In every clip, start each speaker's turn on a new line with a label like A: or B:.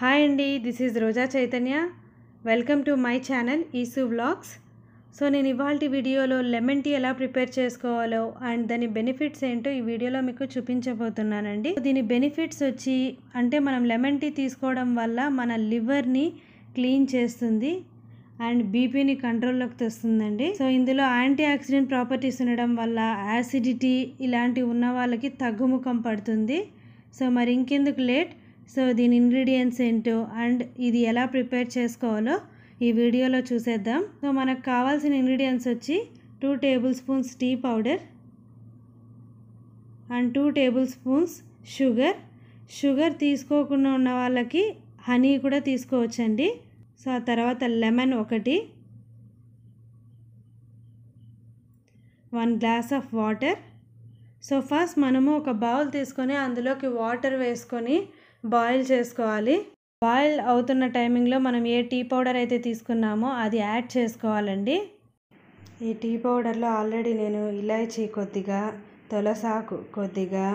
A: hi అండి this is Roja Chaitanya welcome to my channel ఈసు vlogs so నేను ఇవాళ వీడియోలో లెమన్ టీ ఎలా ప్రిపేర్ చేసుకోవాలో అండ్ దాని బెనిఫిట్స్ ఏంటో ఈ వీడియోలో మీకు చూపించబోతున్నానండి దీని బెనిఫిట్స్ వచ్చి అంటే మనం లెమన్ టీ తీసుకోవడం వల్ల మన లివర్ని క్లీన్ చేస్తుంది అండ్ బీపీని కంట్రోల్లోకి తెస్తుందండి సో ఇందులో యాంటీ ఆక్సిడెంట్ ప్రాపర్టీస్ ఉండడం వల్ల యాసిడిటీ ఇలాంటివి ఉన్న వాళ్ళకి తగ్గుముఖం పడుతుంది సో మరి ఇంకెందుకు లేట్ సో దీని ఇంగ్రీడియంట్స్ ఏంటో అండ్ ఇది ఎలా ప్రిపేర్ చేసుకోవాలో ఈ వీడియోలో చూసేద్దాం సో మనకు కావాల్సిన ఇంగ్రీడియంట్స్ వచ్చి two tablespoons tea powder and two tablespoons sugar sugar తీసుకోకుండా ఉన్న వాళ్ళకి హనీ కూడా తీసుకోవచ్చండి సో ఆ తర్వాత లెమన్ ఒకటి one glass of water so first మనము ఒక బౌల్ తీసుకొని అందులోకి వాటర్ వేసుకొని బాయిల్ చేసుకోవాలి బాయిల్ అవుతున్న టైమింగ్లో మనం ఏ టీ పౌడర్ అయితే తీసుకున్నామో అది యాడ్ చేసుకోవాలండి ఈ టీ పౌడర్లో ఆల్రెడీ నేను ఇలాచీ కొద్దిగా తులసాకు కొద్దిగా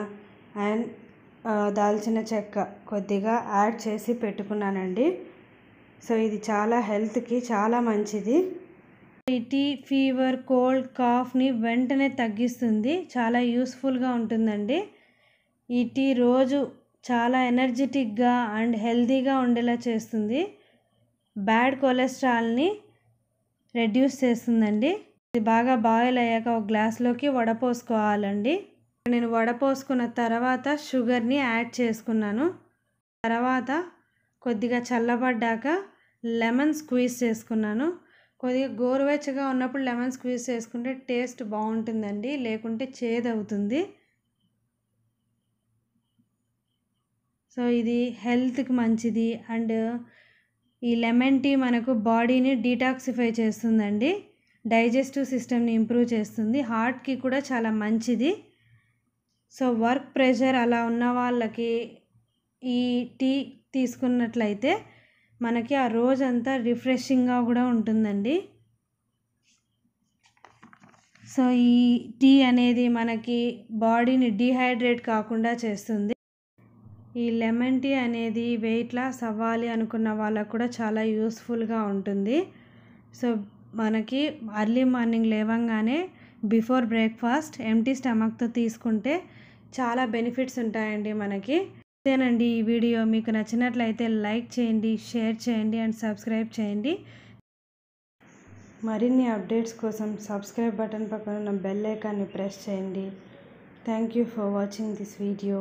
A: అండ్ దాల్చిన చెక్క కొద్దిగా యాడ్ చేసి పెట్టుకున్నానండి సో ఇది చాలా హెల్త్కి చాలా మంచిది ఈ టీ ఫీవర్ కోల్డ్ కాఫ్ని వెంటనే తగ్గిస్తుంది చాలా యూస్ఫుల్గా ఉంటుందండి ఈ టీ రోజు చాలా ఎనర్జెటిక్గా అండ్ హెల్దీగా ఉండేలా చేస్తుంది బ్యాడ్ కొలెస్ట్రాల్ని రెడ్యూస్ చేస్తుందండి ఇది బాగా బాయిల్ అయ్యాక ఒక గ్లాస్లోకి వడపోసుకోవాలండి నేను వడపోసుకున్న తర్వాత షుగర్ని యాడ్ చేసుకున్నాను తర్వాత కొద్దిగా చల్లబడ్డాక లెమన్ స్క్వీజ్ చేసుకున్నాను కొద్దిగా గోరువెచ్చగా ఉన్నప్పుడు లెమన్ స్క్వీజ్ చేసుకుంటే టేస్ట్ బాగుంటుందండి లేకుంటే చేదవుతుంది సో ఇది హెల్త్కి మంచిది అండ్ ఈ లెమన్ టీ మనకు బాడీని డీటాక్సిఫై చేస్తుందండి డైజెస్టివ్ సిస్టమ్ని ఇంప్రూవ్ చేస్తుంది హార్ట్కి కూడా చాలా మంచిది సో వర్క్ ప్రెషర్ అలా ఉన్న వాళ్ళకి ఈ టీ తీసుకున్నట్లయితే మనకి ఆ రోజంతా రిఫ్రెషింగ్గా కూడా ఉంటుందండి సో ఈ టీ అనేది మనకి బాడీని డీహైడ్రేట్ కాకుండా చేస్తుంది ఈ లెమన్ టీ అనేది వెయిట్ లాస్ అవ్వాలి అనుకున్న వాళ్ళకు కూడా చాలా యూస్ఫుల్గా ఉంటుంది సో మనకి అర్లీ మార్నింగ్ లేవంగానే బిఫోర్ బ్రేక్ఫాస్ట్ ఎంటీ స్టమక్తో తీసుకుంటే చాలా బెనిఫిట్స్ ఉంటాయండి మనకి అంతేనండి ఈ వీడియో మీకు నచ్చినట్లయితే లైక్ చేయండి షేర్ చేయండి అండ్ సబ్స్క్రైబ్ చేయండి మరిన్ని అప్డేట్స్ కోసం సబ్స్క్రైబ్ బటన్ పక్కన ఉన్న బెల్ ఐకాన్ని ప్రెస్ చేయండి thank you for watching this video